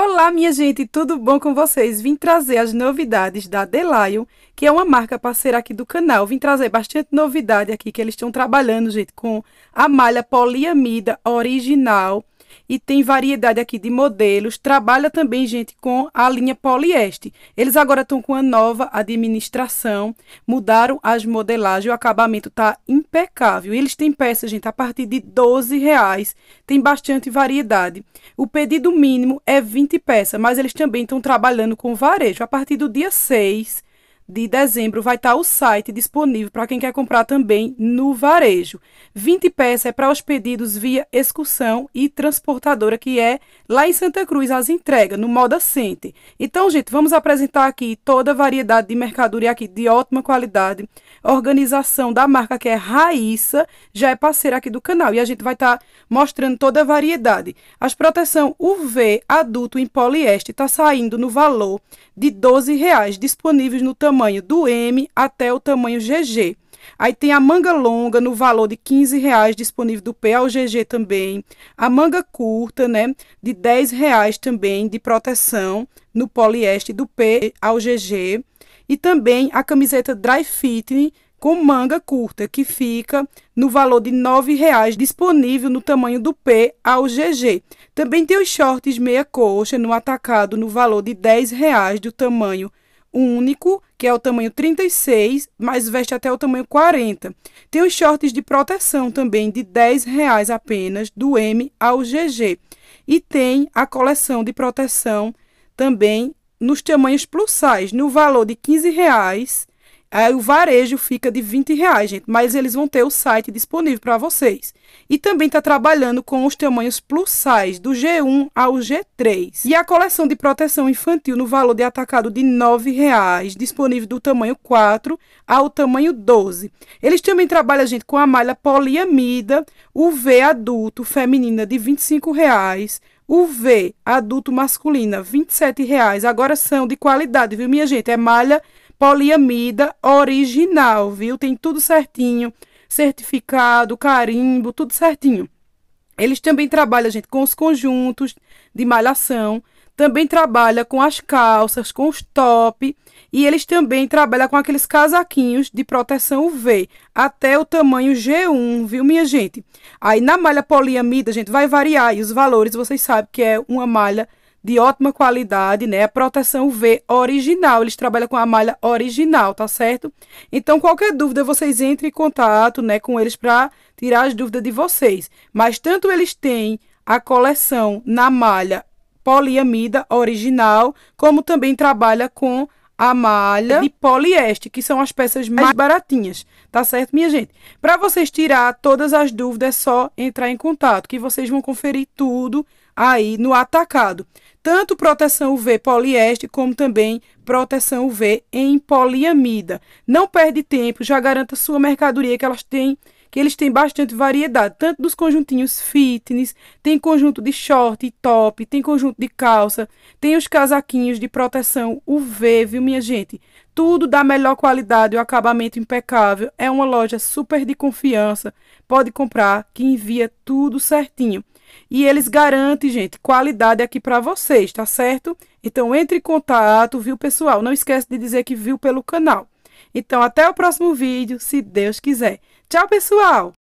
Olá, minha gente, tudo bom com vocês? Vim trazer as novidades da Delion, que é uma marca parceira aqui do canal. Vim trazer bastante novidade aqui que eles estão trabalhando, gente, com a malha poliamida original e tem variedade aqui de modelos. Trabalha também, gente, com a linha polieste. Eles agora estão com a nova administração, mudaram as modelagens, o acabamento está impecável. Eles têm peças, gente, a partir de 12 reais. Tem bastante variedade. O pedido mínimo é 20 peças, mas eles também estão trabalhando com varejo. A partir do dia 6 de dezembro vai estar tá o site disponível para quem quer comprar também no varejo. 20 peças é para os pedidos via excursão e transportadora, que é lá em Santa Cruz, as entregas, no Moda Center. Então, gente, vamos apresentar aqui toda a variedade de mercadoria aqui de ótima qualidade. Organização da marca que é Raíssa, já é parceira aqui do canal. E a gente vai estar tá mostrando toda a variedade. As proteção UV adulto em poliéster está saindo no valor de R$ reais disponíveis no tamanho tamanho do M até o tamanho GG. Aí tem a manga longa no valor de 15 reais disponível do P ao GG também. A manga curta, né, de 10 reais também de proteção no poliéster do P ao GG. E também a camiseta dry fitting com manga curta, que fica no valor de 9 reais disponível no tamanho do P ao GG. Também tem os shorts meia coxa no atacado no valor de 10 reais do tamanho único, que é o tamanho 36, mas veste até o tamanho 40. Tem os shorts de proteção também de 10 reais apenas, do M ao GG. E tem a coleção de proteção também nos tamanhos plus size, no valor de 15 reais Aí o varejo fica de 20 reais, gente, mas eles vão ter o site disponível para vocês. E também está trabalhando com os tamanhos plus size, do G1 ao G3. E a coleção de proteção infantil no valor de atacado de 9 reais, disponível do tamanho 4 ao tamanho 12. Eles também trabalham, gente, com a malha poliamida, O V adulto feminina de 25 reais. O V adulto masculina, R$ reais. Agora são de qualidade, viu, minha gente? É malha poliamida original, viu? Tem tudo certinho, certificado, carimbo, tudo certinho. Eles também trabalham, gente, com os conjuntos de malhação, também trabalha com as calças, com os top, e eles também trabalham com aqueles casaquinhos de proteção UV, até o tamanho G1, viu, minha gente? Aí na malha poliamida, gente, vai variar, e os valores, vocês sabem que é uma malha de ótima qualidade, né? A proteção V original, eles trabalham com a malha original, tá certo? Então, qualquer dúvida, vocês entrem em contato, né, com eles para tirar as dúvidas de vocês. Mas tanto eles têm a coleção na malha poliamida original, como também trabalha com a malha de polieste, que são as peças mais baratinhas, tá certo, minha gente? Para vocês tirar todas as dúvidas, é só entrar em contato, que vocês vão conferir tudo aí no atacado. Tanto proteção UV poliéster como também proteção UV em poliamida. Não perde tempo, já garanta sua mercadoria que elas têm que eles têm bastante variedade, tanto dos conjuntinhos fitness, tem conjunto de short e top, tem conjunto de calça, tem os casaquinhos de proteção UV, viu, minha gente? Tudo da melhor qualidade, o acabamento impecável, é uma loja super de confiança, pode comprar que envia tudo certinho. E eles garantem, gente, qualidade aqui para vocês, tá certo? Então entre em contato, viu, pessoal? Não esquece de dizer que viu pelo canal. Então até o próximo vídeo, se Deus quiser. Tchau, pessoal!